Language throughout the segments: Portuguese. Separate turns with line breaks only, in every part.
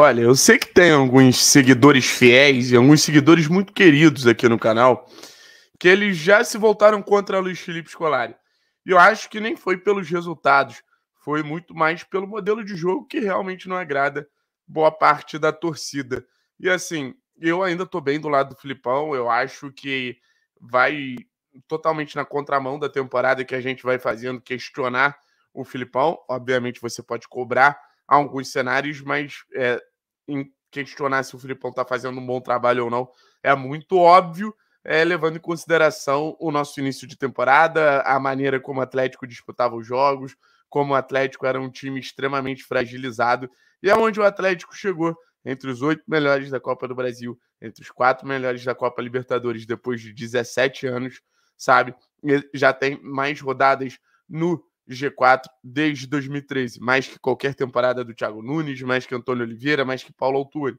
Olha, eu sei que tem alguns seguidores fiéis e alguns seguidores muito queridos aqui no canal que eles já se voltaram contra Luiz Felipe Scolari. E eu acho que nem foi pelos resultados, foi muito mais pelo modelo de jogo que realmente não agrada boa parte da torcida. E assim, eu ainda estou bem do lado do Filipão, eu acho que vai totalmente na contramão da temporada que a gente vai fazendo questionar o Filipão. Obviamente você pode cobrar alguns cenários, mas é, em questionar se o Filipão está fazendo um bom trabalho ou não é muito óbvio, é, levando em consideração o nosso início de temporada, a maneira como o Atlético disputava os jogos, como o Atlético era um time extremamente fragilizado e é onde o Atlético chegou entre os oito melhores da Copa do Brasil, entre os quatro melhores da Copa Libertadores depois de 17 anos, sabe? já tem mais rodadas no G4 desde 2013, mais que qualquer temporada do Thiago Nunes, mais que Antônio Oliveira, mais que Paulo Autuori.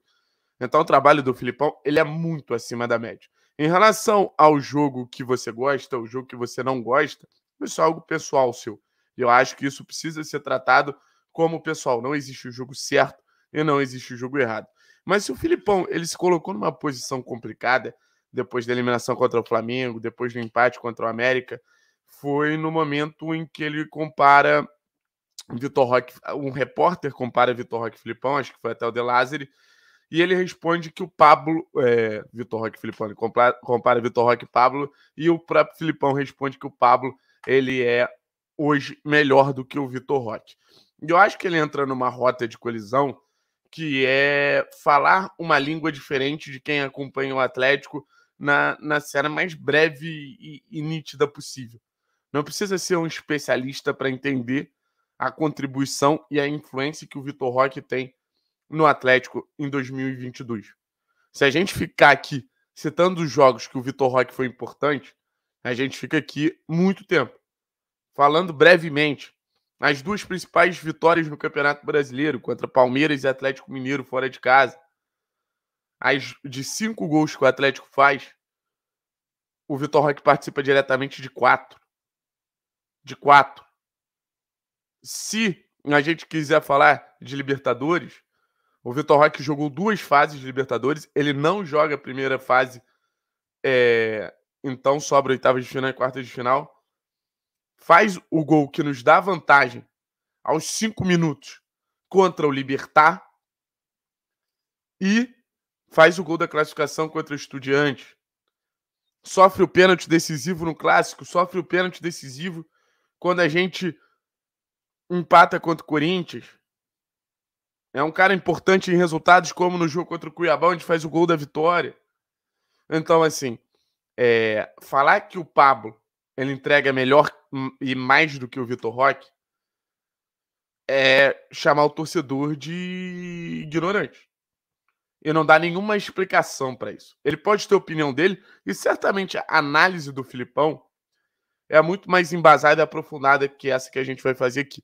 Então o trabalho do Filipão, ele é muito acima da média. Em relação ao jogo que você gosta, o jogo que você não gosta, isso é algo pessoal seu. Eu acho que isso precisa ser tratado como pessoal. Não existe o jogo certo e não existe o jogo errado. Mas se o Filipão, ele se colocou numa posição complicada depois da eliminação contra o Flamengo, depois do empate contra o América, foi no momento em que ele compara Vitor Roque, um repórter compara Vitor Roque Filipão, acho que foi até o De Lázari, e ele responde que o Pablo, é, Vitor Roque Filipão, compara, compara Vitor Roque e Pablo, e o próprio Filipão responde que o Pablo, ele é hoje melhor do que o Vitor Roque. E eu acho que ele entra numa rota de colisão que é falar uma língua diferente de quem acompanha o Atlético na, na cena mais breve e, e nítida possível. Não precisa ser um especialista para entender a contribuição e a influência que o Vitor Roque tem no Atlético em 2022. Se a gente ficar aqui citando os jogos que o Vitor Roque foi importante, a gente fica aqui muito tempo. Falando brevemente, as duas principais vitórias no Campeonato Brasileiro contra Palmeiras e Atlético Mineiro fora de casa, as de cinco gols que o Atlético faz, o Vitor Roque participa diretamente de quatro de quatro. Se a gente quiser falar de Libertadores, o Vitor Roque jogou duas fases de Libertadores, ele não joga a primeira fase, é... então sobra oitava de final e quarta de final. Faz o gol que nos dá vantagem aos cinco minutos contra o Libertar e faz o gol da classificação contra o Estudiante. Sofre o pênalti decisivo no clássico, sofre o pênalti decisivo quando a gente empata contra o Corinthians. É um cara importante em resultados, como no jogo contra o Cuiabá, onde faz o gol da vitória. Então, assim, é, falar que o Pablo ele entrega melhor e mais do que o Vitor Roque é chamar o torcedor de ignorante. E não dá nenhuma explicação para isso. Ele pode ter a opinião dele, e certamente a análise do Filipão é muito mais embasada e aprofundada que essa que a gente vai fazer aqui.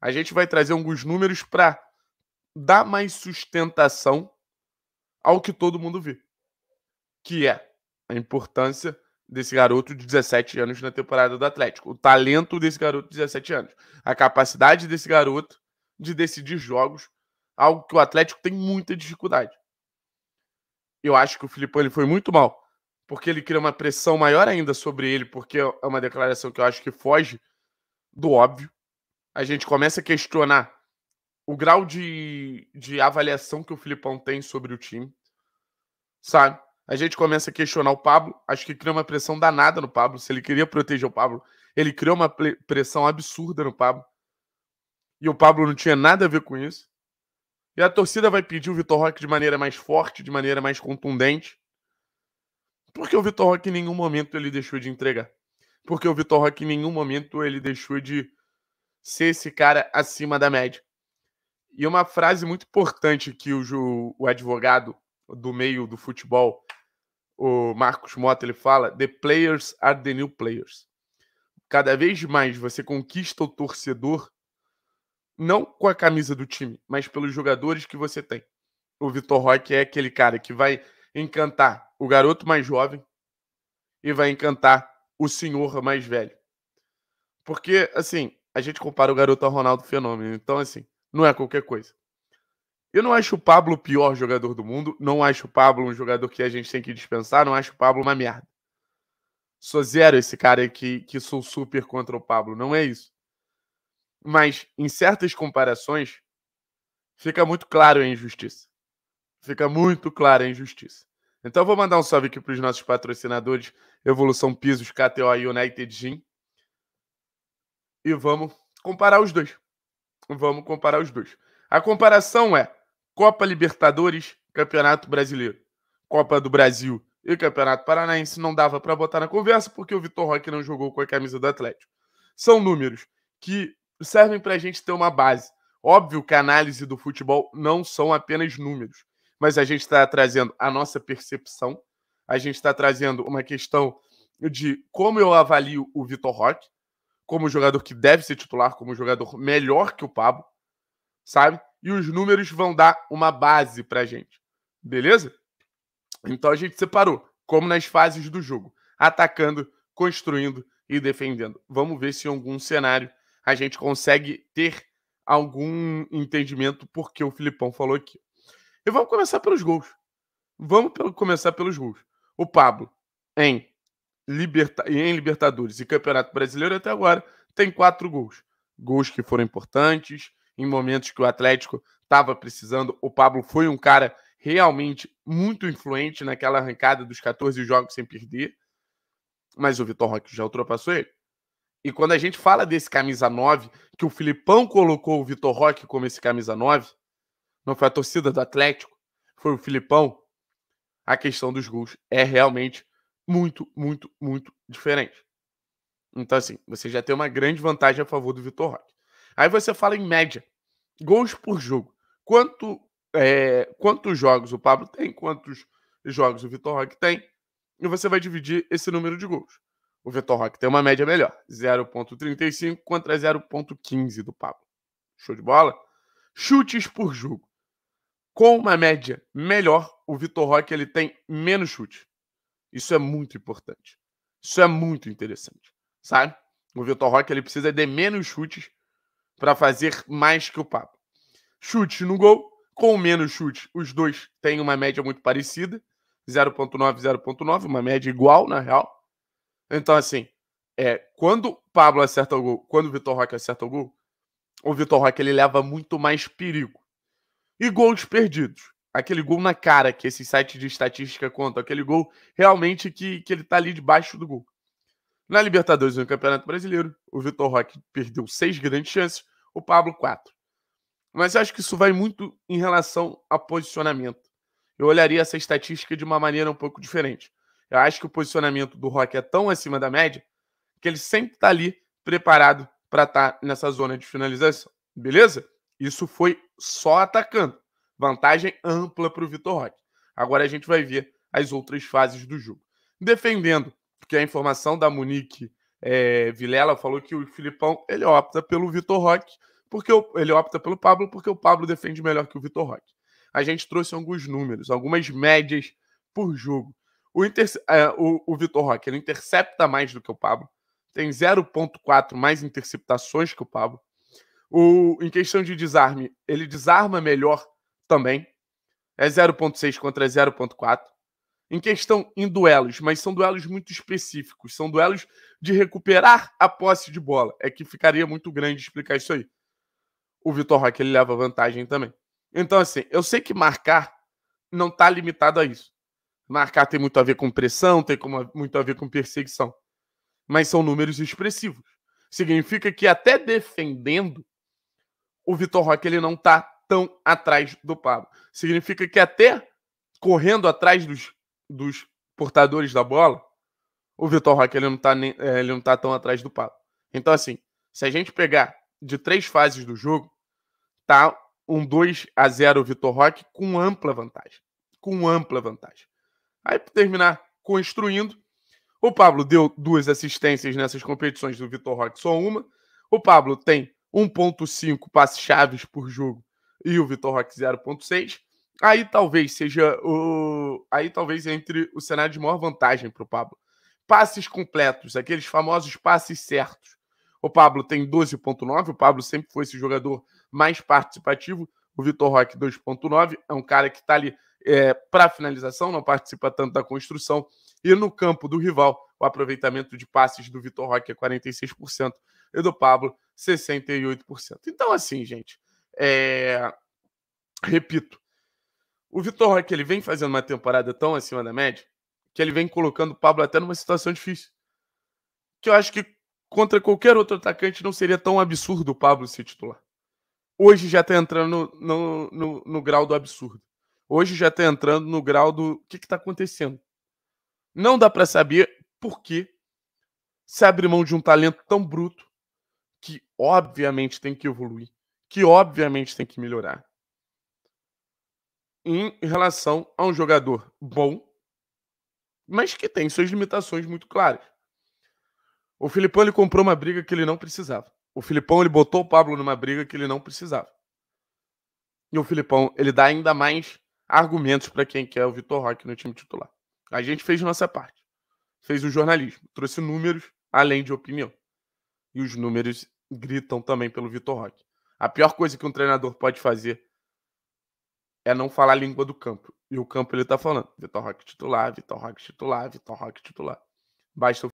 A gente vai trazer alguns números para dar mais sustentação ao que todo mundo vê, que é a importância desse garoto de 17 anos na temporada do Atlético, o talento desse garoto de 17 anos, a capacidade desse garoto de decidir jogos, algo que o Atlético tem muita dificuldade. Eu acho que o Filipão ele foi muito mal porque ele cria uma pressão maior ainda sobre ele, porque é uma declaração que eu acho que foge do óbvio. A gente começa a questionar o grau de, de avaliação que o Filipão tem sobre o time, sabe? A gente começa a questionar o Pablo, acho que cria uma pressão danada no Pablo. Se ele queria proteger o Pablo, ele criou uma pressão absurda no Pablo. E o Pablo não tinha nada a ver com isso. E a torcida vai pedir o Vitor Roque de maneira mais forte, de maneira mais contundente. Porque o Vitor Roque em nenhum momento ele deixou de entregar. Porque o Vitor Roque em nenhum momento ele deixou de ser esse cara acima da média. E uma frase muito importante que o, o advogado do meio do futebol, o Marcos Mota, ele fala: The players are the new players. Cada vez mais você conquista o torcedor, não com a camisa do time, mas pelos jogadores que você tem. O Vitor Roque é aquele cara que vai encantar o garoto mais jovem e vai encantar o senhor mais velho. Porque, assim, a gente compara o garoto ao Ronaldo Fenômeno. Então, assim, não é qualquer coisa. Eu não acho o Pablo o pior jogador do mundo. Não acho o Pablo um jogador que a gente tem que dispensar. Não acho o Pablo uma merda. Sou zero esse cara que, que sou super contra o Pablo. Não é isso. Mas, em certas comparações, fica muito claro a injustiça. Fica muito clara a injustiça. Então, vou mandar um salve aqui para os nossos patrocinadores: Evolução Pisos, KTO e United Gym. E vamos comparar os dois. Vamos comparar os dois. A comparação é Copa Libertadores, Campeonato Brasileiro. Copa do Brasil e Campeonato Paranaense não dava para botar na conversa porque o Vitor Roque não jogou com a camisa do Atlético. São números que servem para a gente ter uma base. Óbvio que a análise do futebol não são apenas números mas a gente está trazendo a nossa percepção, a gente está trazendo uma questão de como eu avalio o Vitor Roque como jogador que deve ser titular, como jogador melhor que o Pablo, sabe? E os números vão dar uma base para a gente, beleza? Então a gente separou, como nas fases do jogo, atacando, construindo e defendendo. Vamos ver se em algum cenário a gente consegue ter algum entendimento porque o Filipão falou aqui. E vamos começar pelos gols. Vamos pelo, começar pelos gols. O Pablo, em, liberta, em Libertadores e Campeonato Brasileiro até agora, tem quatro gols. Gols que foram importantes, em momentos que o Atlético estava precisando. O Pablo foi um cara realmente muito influente naquela arrancada dos 14 jogos sem perder. Mas o Vitor Roque já ultrapassou ele. E quando a gente fala desse camisa 9, que o Filipão colocou o Vitor Roque como esse camisa 9, não foi a torcida do Atlético, foi o Filipão, a questão dos gols é realmente muito, muito, muito diferente. Então, assim, você já tem uma grande vantagem a favor do Vitor Roque. Aí você fala em média, gols por jogo. Quanto, é, quantos jogos o Pablo tem, quantos jogos o Vitor Roque tem, e você vai dividir esse número de gols. O Vitor Roque tem uma média melhor, 0.35 contra 0.15 do Pablo. Show de bola? Chutes por jogo com uma média melhor, o Vitor Roque ele tem menos chute. Isso é muito importante. Isso é muito interessante, sabe? O Vitor Roque ele precisa de menos chutes para fazer mais que o Pablo. Chute no gol, com menos chute, os dois têm uma média muito parecida, 0.9, 0.9, uma média igual na real. Então assim, é, quando Pablo acerta o gol, quando o Vitor Roque acerta o gol, o Vitor Roque ele leva muito mais perigo. E gols perdidos. Aquele gol na cara que esse site de estatística conta. Aquele gol realmente que, que ele tá ali debaixo do gol. Na Libertadores e no Campeonato Brasileiro, o Vitor Roque perdeu seis grandes chances, o Pablo quatro. Mas eu acho que isso vai muito em relação a posicionamento. Eu olharia essa estatística de uma maneira um pouco diferente. Eu acho que o posicionamento do Roque é tão acima da média que ele sempre está ali preparado para estar tá nessa zona de finalização. Beleza? Isso foi só atacando. Vantagem ampla para o Vitor Roque. Agora a gente vai ver as outras fases do jogo. Defendendo, porque a informação da Monique é, eh, Vilela falou que o Filipão ele opta pelo Vitor Roque, porque o, ele opta pelo Pablo, porque o Pablo defende melhor que o Vitor Roque. A gente trouxe alguns números, algumas médias por jogo. O, inter, é, o, o Vitor Roque ele intercepta mais do que o Pablo, tem 0,4 mais interceptações que o Pablo, o, em questão de desarme, ele desarma melhor também. É 0.6 contra 0.4. Em questão em duelos, mas são duelos muito específicos. São duelos de recuperar a posse de bola. É que ficaria muito grande explicar isso aí. O Vitor Roque ele leva vantagem também. Então, assim, eu sei que marcar não está limitado a isso. Marcar tem muito a ver com pressão, tem muito a ver com perseguição. Mas são números expressivos. Significa que até defendendo, o Vitor Roque ele não está tão atrás do Pablo. Significa que até correndo atrás dos, dos portadores da bola, o Vitor Roque ele não, está é, ele não tá tão atrás do Pablo. Então, assim, se a gente pegar de três fases do jogo, tá um 2 a 0 Vitor Roque com ampla vantagem. Com ampla vantagem. Aí, para terminar construindo, o Pablo deu duas assistências nessas competições do Vitor Roque, só uma. O Pablo tem 1.5 passes chaves por jogo e o Vitor Roque 0.6. Aí talvez seja o. Aí talvez entre o cenário de maior vantagem para o Pablo. Passes completos, aqueles famosos passes certos. O Pablo tem 12,9. O Pablo sempre foi esse jogador mais participativo. O Vitor Roque 2,9. É um cara que está ali é, para finalização, não participa tanto da construção. E no campo do rival, o aproveitamento de passes do Vitor Roque é 46% e do Pablo, 68%. Então, assim, gente, é... repito, o Vitor Roque ele vem fazendo uma temporada tão acima da média que ele vem colocando o Pablo até numa situação difícil. Que eu acho que contra qualquer outro atacante não seria tão absurdo o Pablo se titular. Hoje já está entrando no, no, no, no, grau do absurdo. Hoje já está entrando no grau do o que está acontecendo. Não dá para saber por que se abre mão de um talento tão bruto que obviamente tem que evoluir, que obviamente tem que melhorar. Em relação a um jogador bom, mas que tem suas limitações muito claras. O Filipão ele comprou uma briga que ele não precisava. O Filipão ele botou o Pablo numa briga que ele não precisava. E o Filipão ele dá ainda mais argumentos para quem quer o Vitor Roque no time titular. A gente fez nossa parte. Fez o jornalismo, trouxe números além de opinião. E os números gritam também pelo Vitor Roque. A pior coisa que um treinador pode fazer é não falar a língua do campo. E o campo ele tá falando. Vitor Roque titular, Vitor Roque titular, Vitor Roque titular. Basta